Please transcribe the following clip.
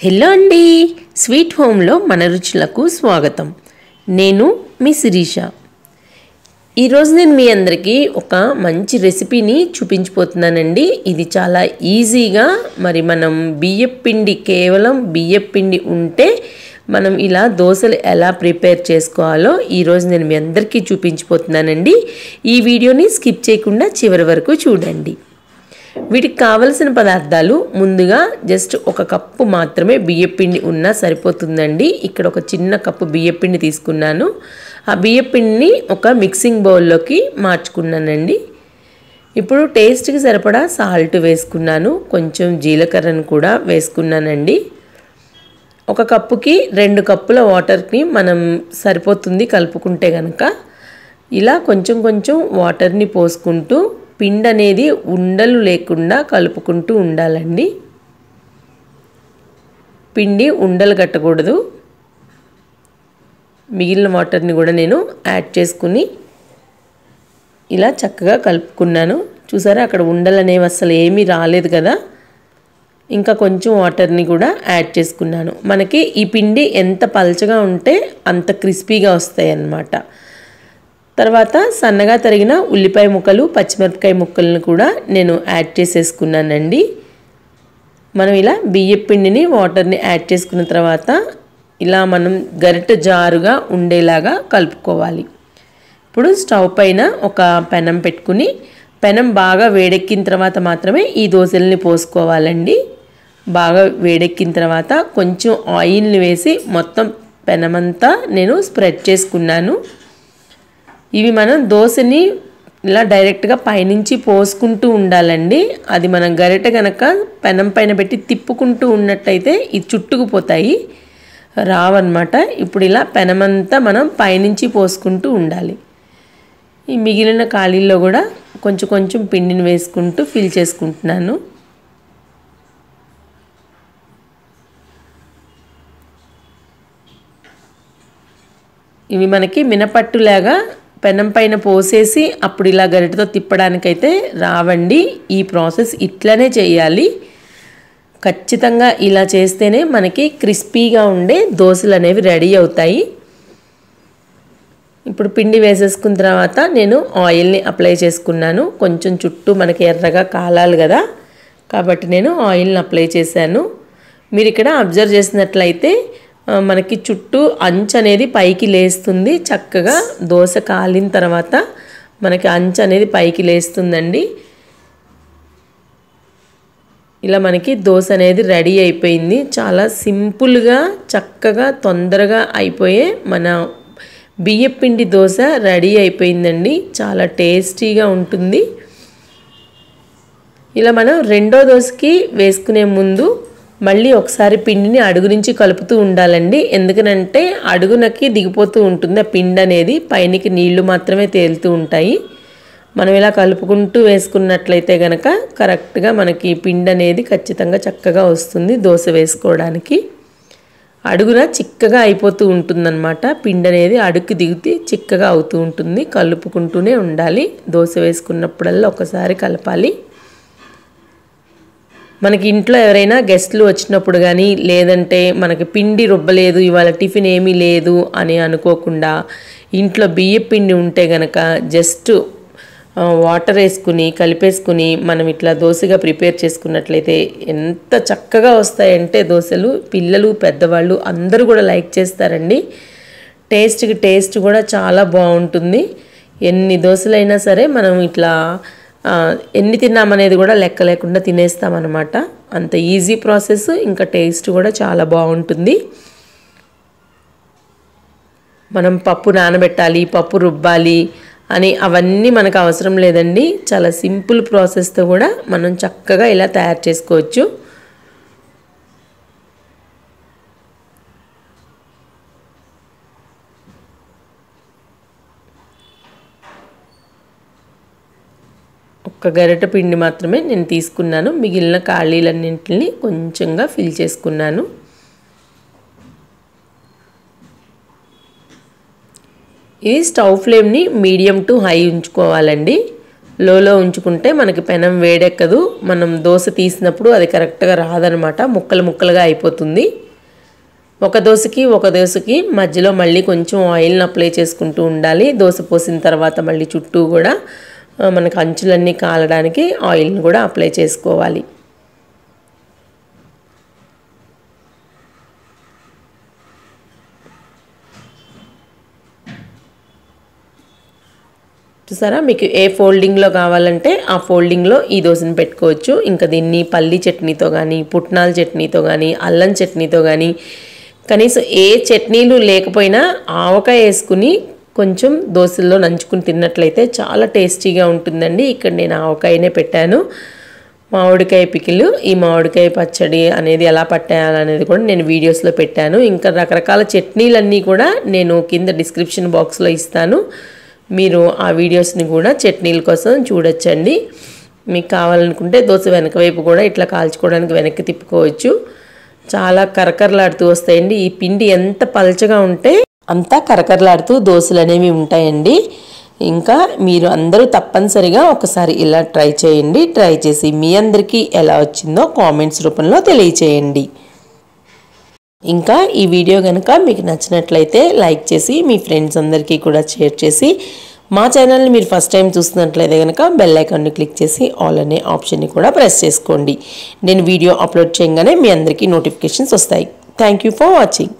hello అండి sweet హోమ్లో మన రుచులకు స్వాగతం నేను మీ శిరీష ఈరోజు నేను మీ అందరికీ ఒక మంచి రెసిపీని చూపించిపోతున్నానండి ఇది చాలా ఈజీగా మరి మనం బియ్యపు పిండి కేవలం బియ్యపు పిండి ఉంటే మనం ఇలా దోశలు ఎలా ప్రిపేర్ చేసుకోవాలో ఈరోజు నేను మీ అందరికీ చూపించిపోతున్నానండి ఈ వీడియోని స్కిప్ చేయకుండా చివరి వరకు చూడండి వీటికి కావలసిన పదార్థాలు ముందుగా జస్ట్ ఒక కప్పు మాత్రమే బియ్యపిండి ఉన్నా సరిపోతుందండి ఇక్కడ ఒక చిన్న కప్పు బియ్యపిండి తీసుకున్నాను ఆ బియ్యపిండిని ఒక మిక్సింగ్ బౌల్లోకి మార్చుకున్నానండి ఇప్పుడు టేస్ట్కి సరిపడా సాల్ట్ వేసుకున్నాను కొంచెం జీలకర్రను కూడా వేసుకున్నానండి ఒక కప్పుకి రెండు కప్పుల వాటర్ని మనం సరిపోతుంది కలుపుకుంటే కనుక ఇలా కొంచెం కొంచెం వాటర్ని పోసుకుంటూ పిండి అనేది ఉండలు లేకుండా కలుపుకుంటూ ఉండాలండి పిండి ఉండలు కట్టకూడదు మిగిలిన వాటర్ని కూడా నేను యాడ్ చేసుకుని ఇలా చక్కగా కలుపుకున్నాను చూసారా అక్కడ ఉండలు అనేవి అసలు ఏమీ రాలేదు కదా ఇంకా కొంచెం వాటర్ని కూడా యాడ్ చేసుకున్నాను మనకి ఈ పిండి ఎంత పలచగా ఉంటే అంత క్రిస్పీగా వస్తాయి అన్నమాట తర్వాత సన్నగా తరిగిన ఉల్లిపాయ ముక్కలు పచ్చిమిరపకాయ ముక్కలను కూడా నేను యాడ్ చేసేసుకున్నానండి మనం ఇలా బియ్యం పిండిని వాటర్ని యాడ్ చేసుకున్న తర్వాత ఇలా మనం గరిట జారుగా ఉండేలాగా కలుపుకోవాలి ఇప్పుడు స్టవ్ పైన ఒక పెనం పెట్టుకుని పెనం బాగా వేడెక్కిన తర్వాత మాత్రమే ఈ దోశల్ని పోసుకోవాలండి బాగా వేడెక్కిన తర్వాత కొంచెం ఆయిల్ని వేసి మొత్తం పెనమంతా నేను స్ప్రెడ్ చేసుకున్నాను ఇవి మనం దోశని ఇలా డైరెక్ట్గా పైనుంచి పోసుకుంటూ ఉండాలండి అది మనం గరిటె గనక పెనం పైన పెట్టి తిప్పుకుంటూ ఉన్నట్టయితే ఇది చుట్టుకుపోతాయి రావన్నమాట ఇప్పుడు ఇలా పెనమంతా మనం పైనుంచి పోసుకుంటూ ఉండాలి ఈ మిగిలిన ఖాళీల్లో కూడా కొంచెం కొంచెం పిండిని వేసుకుంటూ ఫిల్ చేసుకుంటున్నాను ఇవి మనకి మినపట్టులాగా పెనం పైన పోసేసి అప్పుడు ఇలా గరిటతో తిప్పడానికైతే రావండి ఈ ప్రాసెస్ ఇట్లనే చేయాలి ఖచ్చితంగా ఇలా చేస్తేనే మనకి క్రిస్పీగా ఉండే దోశలు అనేవి రెడీ అవుతాయి ఇప్పుడు పిండి వేసేసుకున్న తర్వాత నేను ఆయిల్ని అప్లై చేసుకున్నాను కొంచెం చుట్టూ మనకి ఎర్రగా కాలాలి కదా కాబట్టి నేను ఆయిల్ని అప్లై చేశాను మీరు ఇక్కడ అబ్జర్వ్ చేసినట్లయితే మనకి చుట్టూ అంచు అనేది పైకి లేస్తుంది చక్కగా దోశ కాలిన తర్వాత మనకి అంచు అనేది పైకి లేస్తుందండి ఇలా మనకి దోశ అనేది రెడీ అయిపోయింది చాలా సింపుల్గా చక్కగా తొందరగా అయిపోయే మన బియ్యపిండి దోశ రెడీ అయిపోయిందండి చాలా టేస్టీగా ఉంటుంది ఇలా మనం రెండో దోశకి వేసుకునే ముందు మళ్ళీ ఒకసారి పిండిని అడుగు నుంచి కలుపుతూ ఉండాలండి ఎందుకనంటే అడుగునకి దిగిపోతూ ఉంటుంది ఆ పిండి అనేది పైనకి నీళ్లు మాత్రమే తేలుతూ ఉంటాయి మనం ఇలా కలుపుకుంటూ వేసుకున్నట్లయితే కనుక కరెక్ట్గా మనకి పిండి అనేది ఖచ్చితంగా చక్కగా వస్తుంది దోశ వేసుకోవడానికి అడుగున చిక్కగా అయిపోతూ ఉంటుందన్నమాట పిండి అనేది అడుగు దిగితే చిక్కగా అవుతూ ఉంటుంది కలుపుకుంటూనే ఉండాలి దోశ వేసుకున్నప్పుడల్లా ఒకసారి కలపాలి మనకి ఇంట్లో ఎవరైనా గెస్ట్లు వచ్చినప్పుడు కానీ లేదంటే మనకి పిండి రుబ్బలేదు ఇవాళ టిఫిన్ ఏమీ లేదు అని అనుకోకుండా ఇంట్లో బియ్య పిండి ఉంటే గనక జస్ట్ వాటర్ వేసుకుని కలిపేసుకుని మనం ఇట్లా దోశగా ప్రిపేర్ చేసుకున్నట్లయితే ఎంత చక్కగా వస్తాయంటే దోశలు పిల్లలు పెద్దవాళ్ళు అందరూ కూడా లైక్ చేస్తారండి టేస్ట్కి టేస్ట్ కూడా చాలా బాగుంటుంది ఎన్ని దోశలైనా సరే మనం ఇట్లా ఎన్ని తిన్నామనేది కూడా లెక్క లేకుండా తినేస్తామన్నమాట అంత ఈజీ ప్రాసెస్ ఇంకా టేస్ట్ కూడా చాలా బాగుంటుంది మనం పప్పు నానబెట్టాలి పప్పు రుబ్బాలి అని అవన్నీ మనకు అవసరం లేదండి చాలా సింపుల్ ప్రాసెస్తో కూడా మనం చక్కగా ఇలా తయారు చేసుకోవచ్చు ఒక్క గరిట పిండి మాత్రమే నేను తీసుకున్నాను మిగిలిన ఖాళీలన్నింటిని కొంచెంగా ఫిల్ చేసుకున్నాను ఇది స్టవ్ ఫ్లేమ్ని మీడియం టు హై ఉంచుకోవాలండి లోలో ఉంచుకుంటే మనకి పెనం వేడెక్కదు మనం దోశ తీసినప్పుడు అది కరెక్ట్గా రాదనమాట ముక్కలు ముక్కలుగా అయిపోతుంది ఒక దోశకి ఒక దోశకి మధ్యలో మళ్ళీ కొంచెం ఆయిల్ని అప్లై చేసుకుంటూ ఉండాలి దోశ పోసిన తర్వాత మళ్ళీ చుట్టూ కూడా మనకు అంచులన్నీ కాలడానికి ఆయిల్ని కూడా అప్లై చేసుకోవాలి చూసారా మీకు ఏ ఫోల్డింగ్లో కావాలంటే ఆ ఫోల్డింగ్లో ఈ దోశను పెట్టుకోవచ్చు ఇంకా దీన్ని పల్లి చట్నీతో కానీ పుట్నాల చట్నీతో కానీ అల్లం చట్నీతో కానీ కనీసం ఏ చట్నీలు లేకపోయినా ఆవకాయ వేసుకుని కొంచెం దోశల్లో నంచుకుని తిన్నట్లయితే చాలా టేస్టీగా ఉంటుందండి ఇక్కడ నేను ఆవకాయనే పెట్టాను మామిడికాయ పికిలు ఈ మామిడికాయ పచ్చడి అనేది ఎలా పట్టాలనేది కూడా నేను వీడియోస్లో పెట్టాను ఇంకా రకరకాల చట్నీలన్నీ కూడా నేను కింద డిస్క్రిప్షన్ బాక్స్లో ఇస్తాను మీరు ఆ వీడియోస్ని కూడా చట్నీల కోసం చూడొచ్చండి మీకు కావాలనుకుంటే దోశ వెనక వైపు కూడా ఇట్లా కాల్చుకోవడానికి వెనక్కి తిప్పుకోవచ్చు చాలా కరకరలాడుతూ వస్తాయండి ఈ పిండి ఎంత పలచగా ఉంటే అంతా కరకరలాడుతూ దోశలు అనేవి ఉంటాయండి ఇంకా మీరు అందరూ తప్పనిసరిగా ఒకసారి ఇలా ట్రై చేయండి ట్రై చేసి మీ అందరికీ ఎలా వచ్చిందో కామెంట్స్ రూపంలో తెలియచేయండి ఇంకా ఈ వీడియో కనుక మీకు నచ్చినట్లయితే లైక్ చేసి మీ ఫ్రెండ్స్ అందరికీ కూడా షేర్ చేసి మా ఛానల్ని మీరు ఫస్ట్ టైం చూస్తున్నట్లయితే కనుక బెల్ ఐకాన్ని క్లిక్ చేసి ఆల్ అనే ఆప్షన్ని కూడా ప్రెస్ చేసుకోండి నేను వీడియో అప్లోడ్ చేయగానే మీ అందరికీ నోటిఫికేషన్స్ వస్తాయి థ్యాంక్ ఫర్ వాచింగ్